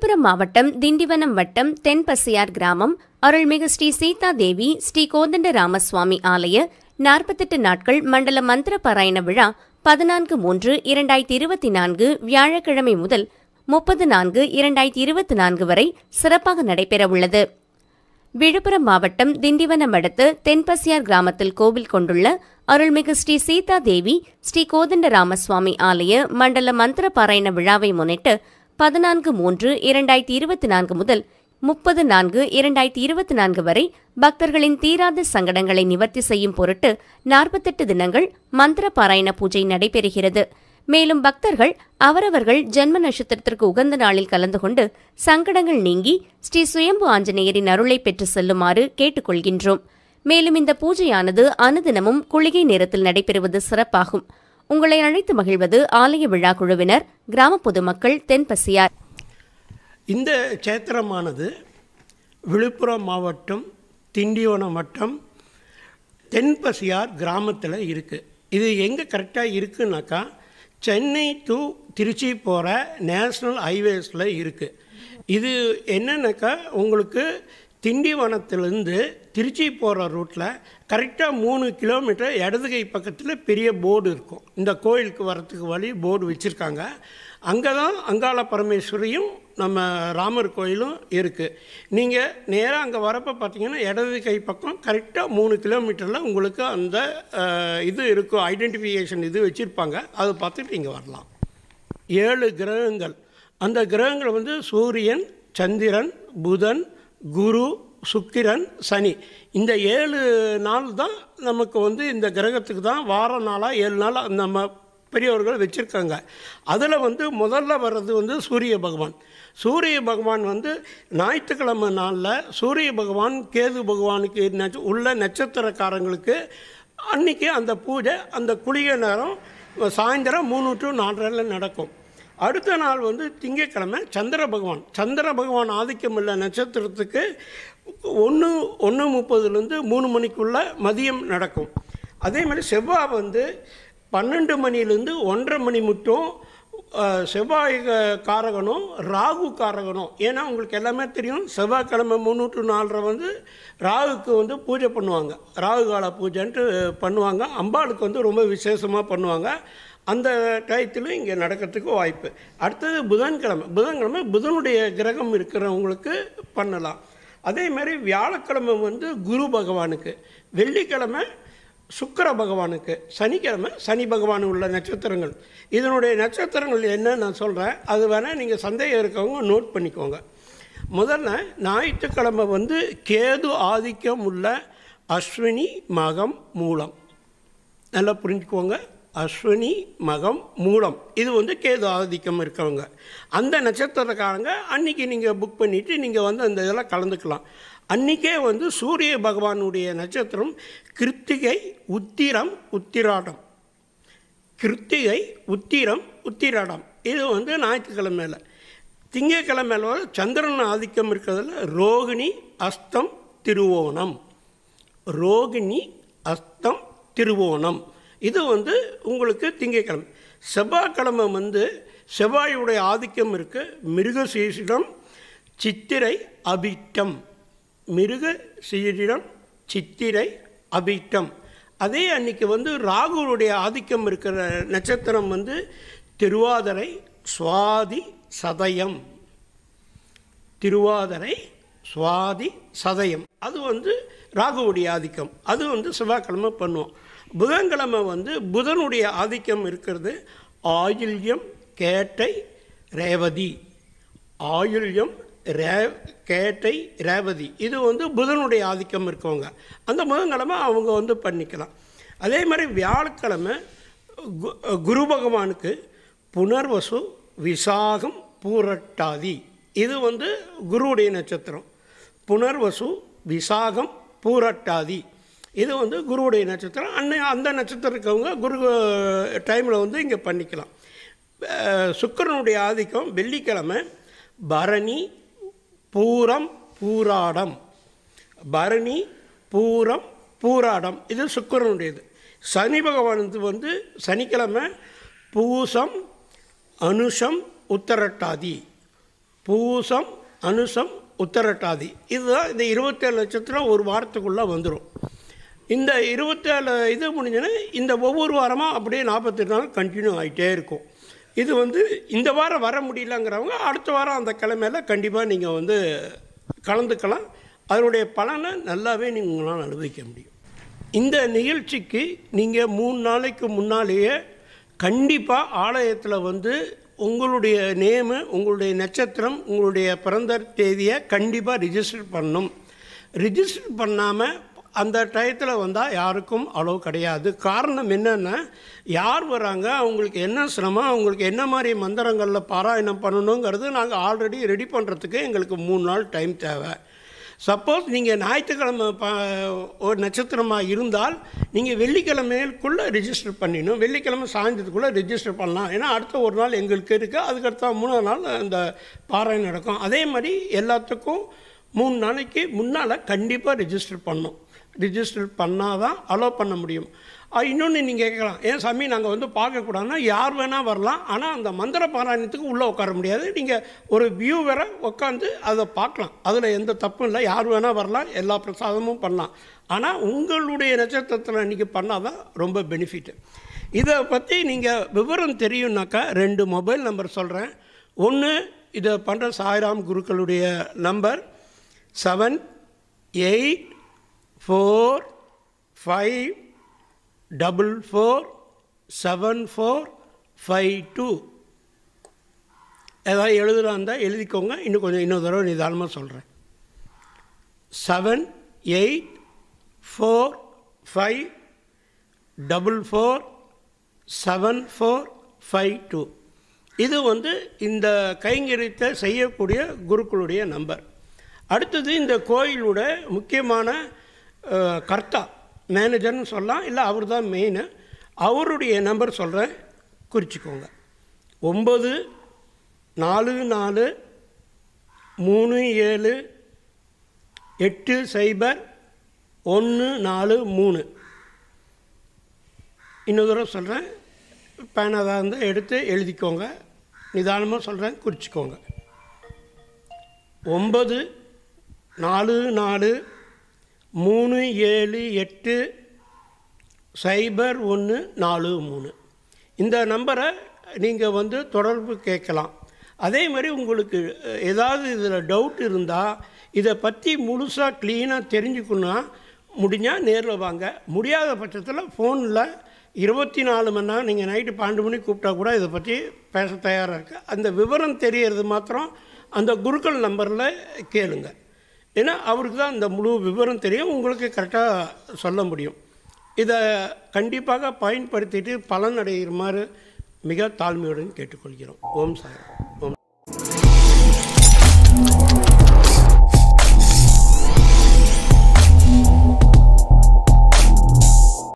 விழுப்புரம் மாவட்டம் திண்டிவனம் வட்டம் தென்பசியார் கிராமம் அருள்மிகு ஸ்ரீ சீதா தேவி ஸ்ரீ கோதண்ட ராமசுவாமி ஆலய நாற்பத்தெட்டு நாட்கள் மண்டல மந்திர பாராயண விழா பதினான்கு மூன்று இரண்டாயிரத்தி இருபத்தி நான்கு வியாழக்கிழமை முதல் முப்பது நான்கு இரண்டாயிரத்தி இருபத்தி நான்கு வரை சிறப்பாக நடைபெறவுள்ளது விழுப்புரம் மாவட்டம் திண்டிவனம் அடுத்து தென்பசியார் கிராமத்தில் கோவில் கொண்டுள்ள அருள்மிகு ஸ்ரீ சீதா தேவி ஸ்ரீ கோதண்ட ராமசுவாமி ஆலய மண்டல மந்திர பாராயண விழாவை முன்னிட்டு பதினான்கு மூன்று இரண்டாயிரத்தி இருபத்தி நான்கு முதல் முப்பது நான்கு இரண்டாயிரத்தி இருபத்தி நான்கு வரை பக்தர்களின் தீராத சங்கடங்களை நிவர்த்தி செய்யும் பொருட்டு நாற்பத்தெட்டு தினங்கள் மந்திர பாராயண பூஜை நடைபெறுகிறது மேலும் பக்தர்கள் அவரவர்கள் ஜென்ம நட்சத்திரத்திற்கு உகந்த நாளில் கலந்து கொண்டு சங்கடங்கள் நீங்கி ஸ்ரீ சுயம்பு ஆஞ்சநேயரின் அருளை பெற்று செல்லுமாறு கேட்டுக்கொள்கின்றோம் மேலும் இந்த பூஜையானது அனுதினமும் குளிகை நேரத்தில் நடைபெறுவது சிறப்பாகும் உங்களை அழைத்து மகிழ்வது ஆலய விழா குழுவினர் கிராம பொதுமக்கள் தென்பசியார் இந்த சேத்திரமானது விழுப்புரம் மாவட்டம் திண்டிவனம் வட்டம் தென்பசியார் கிராமத்தில் இருக்குது இது எங்கே கரெக்டாக இருக்குனாக்கா சென்னை டு திருச்சி போகிற நேஷ்னல் ஹைவேஸில் இருக்குது இது என்னன்னாக்கா உங்களுக்கு திண்டிவனத்திலிருந்து திருச்சி போகிற ரூட்டில் கரெக்டாக மூணு கிலோமீட்டர் இடது கை பக்கத்தில் பெரிய போர்டு இருக்கும் இந்த கோயிலுக்கு வரத்துக்கு வழி போர்டு வச்சுருக்காங்க அங்கே தான் அங்காள பரமேஸ்வரியும் நம்ம ராமர் கோயிலும் இருக்குது நீங்கள் நேராக அங்கே வரப்போ பார்த்தீங்கன்னா இடது கை பக்கம் கரெக்டாக மூணு கிலோமீட்டரில் உங்களுக்கு அந்த இது இருக்கும் ஐடென்டிஃபிகேஷன் இது வச்சுருப்பாங்க அதை பார்த்துட்டு இங்கே வரலாம் ஏழு கிரகங்கள் அந்த கிரகங்கள் வந்து சூரியன் சந்திரன் புதன் குரு சுக்கிரன் சனி இந்த ஏழு நாள் தான் நமக்கு வந்து இந்த கிரகத்துக்கு தான் வார நாளாக ஏழு நாள் நம்ம பெரியவர்கள் வச்சுருக்காங்க அதில் வந்து முதல்ல வர்றது வந்து சூரிய பகவான் சூரிய பகவான் வந்து ஞாயிற்றுக்கிழமை நாளில் சூரிய பகவான் கேது பகவானுக்கு நட்ச உள்ள நட்சத்திரக்காரங்களுக்கு அன்றைக்கி அந்த பூஜை அந்த குளிகை நேரம் சாயந்தரம் மூணு டு நாலரையில் நடக்கும் அடுத்த நாள் வந்து திங்கக்கிழமை சந்திர பகவான் சந்திர பகவான் ஆதிக்கம் இல்லை நட்சத்திரத்துக்கு ஒன்று ஒன்று முப்பதுலேருந்து மூணு மணிக்குள்ளே மதியம் நடக்கும் அதே மாதிரி செவ்வாய் வந்து பன்னெண்டு மணிலேருந்து ஒன்றரை மணி மட்டும் செவ்வாய் காரகனும் ராகு காரகனும் ஏன்னா உங்களுக்கு எல்லாமே தெரியும் செவ்வாய்க்கிழமை முந்நூற்று நாலரை வந்து ராகுக்கு வந்து பூஜை பண்ணுவாங்க ராகு கால பூஜைன்ட்டு பண்ணுவாங்க அம்பாளுக்கு வந்து ரொம்ப விசேஷமாக பண்ணுவாங்க அந்த டயத்திலும் இங்கே நடக்கிறதுக்கு வாய்ப்பு அடுத்தது புதன்கிழமை புதன்கிழமை புதனுடைய கிரகம் இருக்கிறவங்களுக்கு பண்ணலாம் அதே மாதிரி வியாழக்கிழமை வந்து குரு பகவானுக்கு வெள்ளிக்கிழமை சுக்கர பகவானுக்கு சனிக்கிழமை சனி பகவான் உள்ள நட்சத்திரங்கள் இதனுடைய நட்சத்திரங்கள் என்ன நான் சொல்கிறேன் அது வேணால் நீங்கள் சந்தேகம் இருக்கவங்க நோட் பண்ணிக்கோங்க முதல்ல ஞாயிற்றுக்கிழமை வந்து கேது ஆதிக்கம் உள்ள அஸ்வினி மகம் மூலம் நல்லா புரிஞ்சுக்கோங்க அஸ்வினி மகம் மூலம் இது வந்து கேது ஆதிக்கம் இருக்கவங்க அந்த நட்சத்திரக்காரங்க அன்றைக்கி நீங்கள் புக் பண்ணிவிட்டு நீங்கள் வந்து அந்த இதெல்லாம் கலந்துக்கலாம் அன்றைக்கே வந்து சூரிய பகவானுடைய நட்சத்திரம் கிருத்திகை உத்திரம் உத்திராடம் கிருத்திகை உத்திரம் உத்திராடம் இது வந்து ஞாயிற்றுக்கிழமையில் திங்கக்கிழமையில் சந்திரன் ஆதிக்கம் இருக்கிறதுல ரோகிணி அஸ்தம் திருவோணம் ரோகிணி அஸ்தம் திருவோணம் இது வந்து உங்களுக்கு திங்கக்கிழமை செவ்வாய்க்கிழமை வந்து செவ்வாயுடைய ஆதிக்கம் இருக்குது மிருக சீசிடம் சித்திரை அபிட்டம் மிருக சீரிடம் சித்திரை அபிட்டம் அதே அன்னைக்கு வந்து ராகுனுடைய ஆதிக்கம் இருக்கிற நட்சத்திரம் வந்து திருவாதிரை சுவாதி சதயம் திருவாதிரை சுவாதி சதயம் அது வந்து ராகுவுடைய ஆதிக்கம் அது வந்து செவ்வாய்க்கிழமை பண்ணுவோம் புதன்கிழமை வந்து புதனுடைய ஆதிக்கம் இருக்கிறது ஆயுள்யம் கேட்டை ரேவதி ஆயுள்யம் ரே கேட்டை ரேவதி இது வந்து புதனுடைய ஆதிக்கம் இருக்கவங்க அந்த புதன்கிழமை அவங்க வந்து பண்ணிக்கலாம் அதே மாதிரி வியாழக்கிழமை குரு பகவானுக்கு புனர்வசு விசாகம் பூரட்டாதி இது வந்து குருவுடைய நட்சத்திரம் புனர்வசு விசாகம் பூரட்டாதி இது வந்து குருவுடைய நட்சத்திரம் அன்னை அந்த நட்சத்திரம் இருக்கவங்க குரு டைமில் வந்து இங்கே பண்ணிக்கலாம் சுக்கரனுடைய ஆதிக்கம் வெள்ளிக்கிழமை பரணி பூரம் பூராடம் பரணி பூரம் பூராடம் இது சுக்கரனுடையது சனி பகவான் வந்து சனிக்கிழமை பூசம் அனுஷம் உத்தரட்டாதி பூசம் அனுஷம் உத்தரட்டாதி இதுதான் இந்த இருபத்தேழு லட்சத்தில் ஒரு வாரத்துக்குள்ளே வந்துடும் இந்த இருபத்தேழு இது முடிஞ்சோன்னா இந்த ஒவ்வொரு வாரமாக அப்படியே நாற்பத்தெட்டு நாள் கண்டினியூ ஆகிட்டே இருக்கும் இது வந்து இந்த வாரம் வர முடியலங்கிறவங்க அடுத்த வாரம் அந்த கிழமையில் கண்டிப்பாக நீங்கள் வந்து கலந்துக்கலாம் அதனுடைய பலனை நல்லாவே நீங்கள் உங்களால் அனுபவிக்க முடியும் இந்த நிகழ்ச்சிக்கு நீங்கள் மூணு நாளைக்கு முன்னாலேயே கண்டிப்பாக ஆலயத்தில் வந்து உங்களுடைய நேமு உங்களுடைய நட்சத்திரம் உங்களுடைய பிறந்த தேதியை கண்டிப்பாக ரிஜிஸ்டர் பண்ணும் ரிஜிஸ்டர் பண்ணாமல் அந்த டயத்தில் வந்தால் யாருக்கும் அளவு கிடையாது காரணம் என்னென்னா யார் வராங்க அவங்களுக்கு என்ன சிரமம் அவங்களுக்கு என்ன மாதிரி மந்திரங்களில் பாராயணம் பண்ணணுங்கிறது நாங்கள் ஆல்ரெடி ரெடி பண்ணுறதுக்கு எங்களுக்கு மூணு நாள் டைம் தேவை சப்போஸ் நீங்கள் ஞாயிற்றுக்கிழமை ஒரு நட்சத்திரமாக இருந்தால் நீங்கள் வெள்ளிக்கிழமைக்குள்ளே ரிஜிஸ்டர் பண்ணிடணும் வெள்ளிக்கிழமை சாயந்தரத்துக்குள்ளே ரிஜிஸ்டர் பண்ணலாம் ஏன்னா அடுத்த ஒரு நாள் எங்களுக்கு இருக்குது அதுக்கடுத்த மூணு நாள் அந்த பாராயணம் நடக்கும் அதே மாதிரி எல்லாத்துக்கும் மூணு நாளைக்கு முன்னால் கண்டிப்பாக ரிஜிஸ்டர் பண்ணணும் ரிஜிஸ்டர் பண்ணால் தான் அலோவ் பண்ண முடியும் இன்னொன்று நீங்கள் கேட்கலாம் ஏன் சாமி நாங்கள் வந்து பார்க்கக்கூடாதுன்னா யார் வேணால் வரலாம் ஆனால் அந்த மந்திர பாராயணத்துக்கு உள்ளே உட்கார முடியாது நீங்கள் ஒரு வியூவரை உட்காந்து அதை பார்க்கலாம் அதில் எந்த தப்பும் இல்லை யார் வேணால் வரலாம் எல்லா பிரசாதமும் பண்ணலாம் ஆனால் உங்களுடைய நட்சத்திரத்தில் இன்றைக்கி பண்ணால் தான் ரொம்ப பெனிஃபிட்டு இதை பற்றி நீங்கள் விவரம் தெரியும்னாக்கா ரெண்டு மொபைல் நம்பர் சொல்கிறேன் ஒன்று இதை பண்ணுற சாய்ராம் குருக்களுடைய number seven eight four five double four seven four five two ஏதாவது எழுதுனா இருந்தால் எழுதிக்கோங்க இன்னும் கொஞ்சம் இன்னொரு தடவை நிதானமாக சொல்கிறேன் seven eight four five double four seven four five two இது வந்து இந்த கைங்கரியத்தை செய்யக்கூடிய குருக்களுடைய நம்பர் அடுத்தது இந்த கோயிலோட முக்கியமான கர்த்தா மேனேஜர்னு சொல்லலாம் இல்லை அவர் தான் மெயினு அவருடைய நம்பர் சொல்கிறேன் குறிச்சிக்கோங்க ஒம்பது நாலு நாலு மூணு ஏழு எட்டு சைபர் ஒன்று நாலு மூணு இன்னொரு தடவை சொல்கிறேன் பேனாதாக இருந்தால் எடுத்து எழுதிக்கோங்க நிதானமாக சொல்கிறேன் குறிச்சிக்கோங்க ஒம்பது நாலு நாலு மூணு ஏழு எட்டு சைபர் ஒன்று நாலு மூணு இந்த நம்பரை நீங்கள் வந்து தொடர்பு கேட்கலாம் அதே மாதிரி உங்களுக்கு ஏதாவது இதில் டவுட் இருந்தால் இதை பற்றி முழுசாக க்ளீனாக தெரிஞ்சுக்கணுன்னா முடிஞ்சால் நேரில் வாங்க முடியாத பட்சத்தில் ஃபோனில் இருபத்தி நாலு மணி நேரம் நீங்கள் நைட்டு பன்னெண்டு மணிக்கு கூப்பிட்டா கூட இதை பற்றி பேச தயாராக இருக்குது அந்த விவரம் தெரியறது மாத்திரம் அந்த குருக்கள் நம்பரில் கேளுங்கள் ஏன்னா அவருக்கு தான் இந்த முழு விவரம் தெரியும் உங்களுக்கு கரெக்டாக சொல்ல முடியும் இதை கண்டிப்பாக பயன்படுத்திட்டு பலன் அடைகிற மாதிரி மிக தாழ்மையுடன் கேட்டுக்கொள்கிறோம் ஓம் சாய் ஓம்